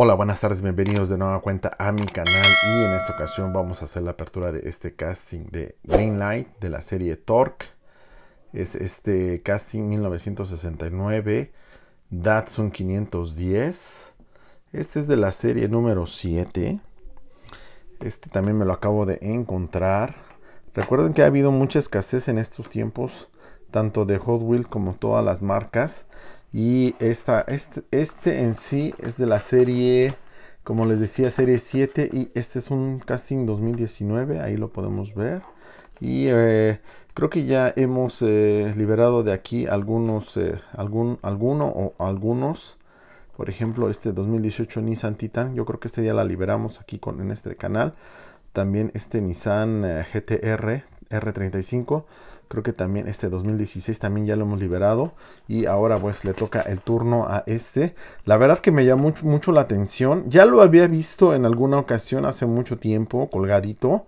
Hola, buenas tardes, bienvenidos de nueva cuenta a mi canal y en esta ocasión vamos a hacer la apertura de este casting de Greenlight de la serie Torque. Es este casting 1969 Datsun 510. Este es de la serie número 7. Este también me lo acabo de encontrar. Recuerden que ha habido mucha escasez en estos tiempos tanto de Hot Wheels como todas las marcas. Y esta, este, este en sí es de la serie, como les decía, serie 7. Y este es un casting 2019, ahí lo podemos ver. Y eh, creo que ya hemos eh, liberado de aquí algunos, eh, algún, alguno o algunos. Por ejemplo, este 2018 Nissan Titan, yo creo que este ya la liberamos aquí con, en este canal. También este Nissan GTR R35. Creo que también este 2016 también ya lo hemos liberado. Y ahora pues le toca el turno a este. La verdad que me llamó mucho, mucho la atención. Ya lo había visto en alguna ocasión hace mucho tiempo, colgadito.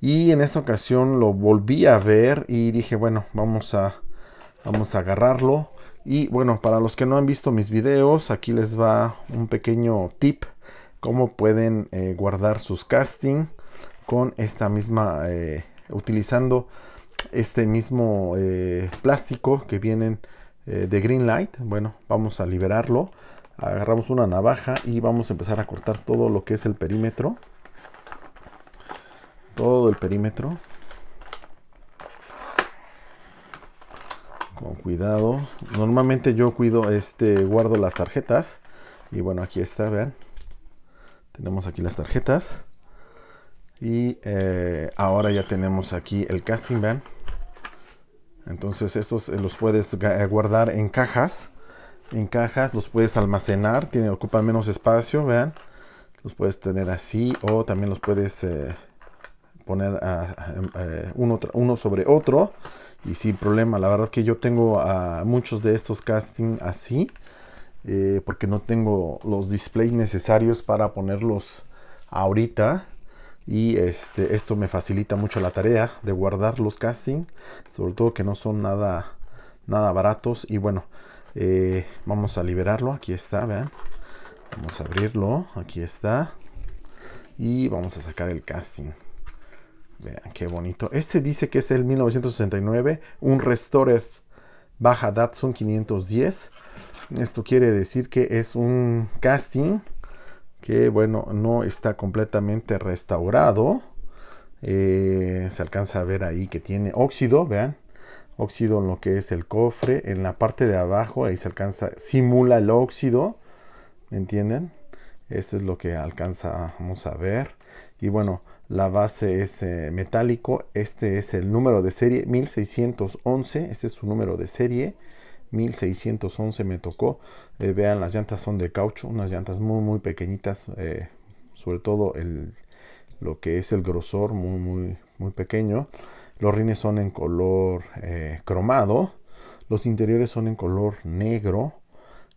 Y en esta ocasión lo volví a ver y dije, bueno, vamos a, vamos a agarrarlo. Y bueno, para los que no han visto mis videos, aquí les va un pequeño tip. Cómo pueden eh, guardar sus casting con esta misma, eh, utilizando este mismo eh, plástico que vienen eh, de Greenlight Bueno, vamos a liberarlo. Agarramos una navaja y vamos a empezar a cortar todo lo que es el perímetro. Todo el perímetro. Con cuidado. Normalmente yo cuido este, guardo las tarjetas. Y bueno, aquí está, vean. Tenemos aquí las tarjetas. Y eh, ahora ya tenemos aquí el casting van. Entonces estos eh, los puedes eh, guardar en cajas. En cajas los puedes almacenar. Tiene, ocupan menos espacio, vean. Los puedes tener así o también los puedes poner uno, sobre otro y sin problema. La verdad que yo tengo muchos de estos casting así porque no tengo los displays necesarios para ponerlos ahorita y este, esto me facilita mucho la tarea de guardar los castings, sobre todo que no son nada, nada baratos y bueno, eh, vamos a liberarlo, aquí está, vean, vamos a abrirlo, aquí está y vamos a sacar el casting. Vean qué bonito. Este dice que es el 1969, un Restored Baja Datsun 510. Esto quiere decir que es un casting que bueno, no está completamente restaurado. Eh, se alcanza a ver ahí que tiene óxido, vean, óxido en lo que es el cofre, en la parte de abajo, ahí se alcanza, simula el óxido, ¿me entienden? Eso es lo que vamos a ver. Y bueno, la base es eh, metálico, este es el número de serie 1611, este es su número de serie. 1611 me tocó. Eh, vean, las llantas son de caucho, unas llantas muy, muy pequeñitas, eh, sobre todo lo que es el grosor, muy, muy, muy pequeño. Los rines son en color eh, cromado, los interiores son en color negro.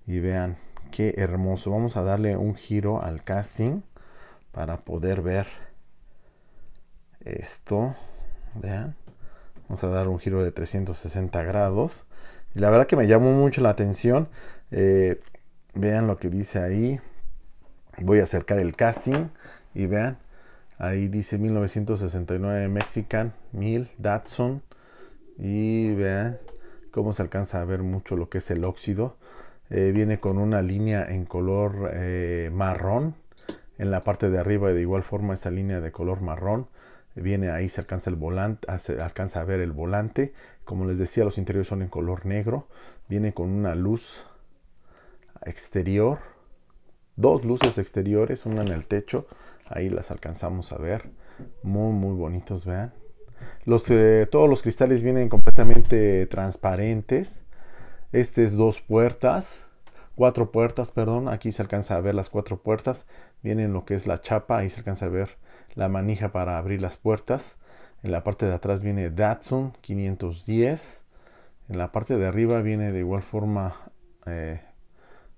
Y vean, qué hermoso. Vamos a darle un giro al casting para poder ver esto. Vean, vamos a dar un giro de 360 grados y la verdad que me llamó mucho la atención. Eh, vean lo que dice ahí. Voy a acercar el casting y vean. Ahí dice 1969 Mexican, 1000 Datsun. Y vean cómo se alcanza a ver mucho lo que es el óxido. Eh, viene con una línea en color eh, marrón. En la parte de arriba de igual forma esa línea de color marrón. Viene ahí, se alcanza, el volante, se alcanza a ver el volante. Como les decía, los interiores son en color negro. Viene con una luz exterior. Dos luces exteriores, una en el techo. Ahí las alcanzamos a ver. Muy, muy bonitos, vean. Eh, todos los cristales vienen completamente transparentes. Este es dos puertas. Cuatro puertas, perdón. Aquí se alcanza a ver las cuatro puertas. Vienen lo que es la chapa. Ahí se alcanza a ver la manija para abrir las puertas. En la parte de atrás viene Datsun 510. En la parte de arriba viene de igual forma, eh,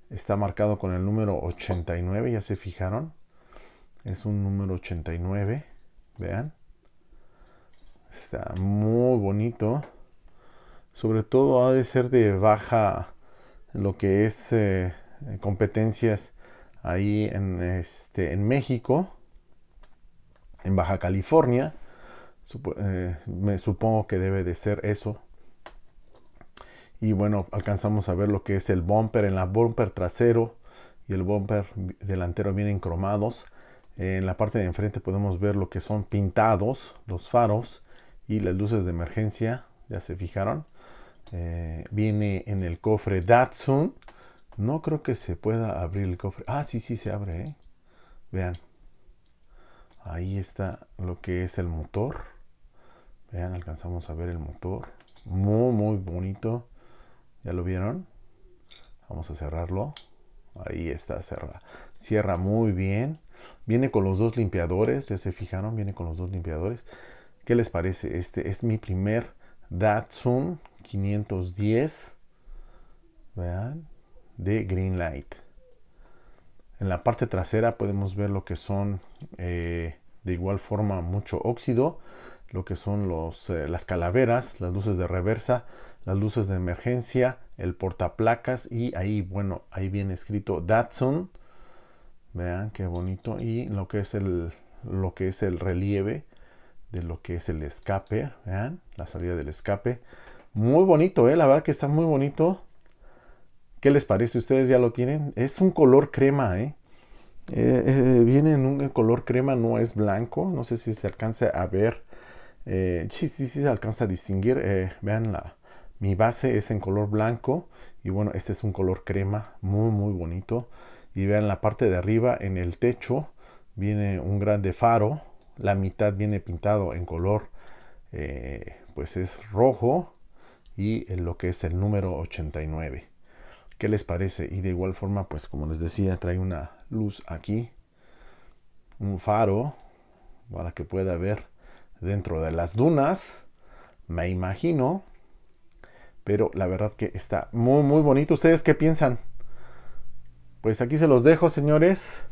está marcado con el número 89, ya se fijaron. Es un número 89, vean. Está muy bonito. Sobre todo ha de ser de baja lo que es eh, competencias ahí este, en México, en Baja California eh, me supongo que debe de ser eso. Y bueno, alcanzamos a ver lo que es el bumper. En la bumper trasero y el bumper delantero vienen cromados. En la parte de enfrente podemos ver lo que son pintados, los faros y las luces de emergencia. Ya se fijaron. Eh, viene en el cofre Datsun. No creo que se pueda abrir el cofre. Ah, sí, sí se abre. Eh. Vean. Ahí está lo que es el motor. Vean, alcanzamos a ver el motor. Muy, muy bonito. ¿Ya lo vieron? Vamos a cerrarlo. Ahí está, cerra. Cierra muy bien. Viene con los dos limpiadores. Ya se fijaron, viene con los dos limpiadores. ¿Qué les parece? Este es mi primer Datsun 510. Vean. De light En la parte trasera podemos ver lo que son eh, de igual forma mucho óxido lo que son los, eh, las calaveras, las luces de reversa, las luces de emergencia, el portaplacas y ahí, bueno, ahí viene escrito Datsun. Vean qué bonito. Y lo que es el, lo que es el relieve de lo que es el escape. Vean la salida del escape. Muy bonito, ¿eh? la verdad que está muy bonito. ¿Qué les parece? ¿Ustedes ya lo tienen? Es un color crema, eh. Eh, viene en un color crema, no es blanco. No sé si se alcanza a ver si eh, sí, sí, sí, se alcanza a distinguir. Eh, vean, la, mi base es en color blanco y bueno, este es un color crema, muy, muy bonito. Y vean la parte de arriba, en el techo, viene un grande faro. La mitad viene pintado en color, eh, pues es rojo y en lo que es el número 89. ¿Qué les parece? Y de igual forma, pues como les decía, trae una luz aquí, un faro para que pueda ver dentro de las dunas, me imagino. Pero la verdad que está muy, muy bonito. ¿Ustedes qué piensan? Pues aquí se los dejo, señores.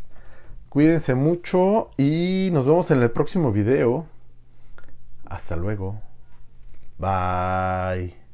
Cuídense mucho y nos vemos en el próximo video. Hasta luego. Bye.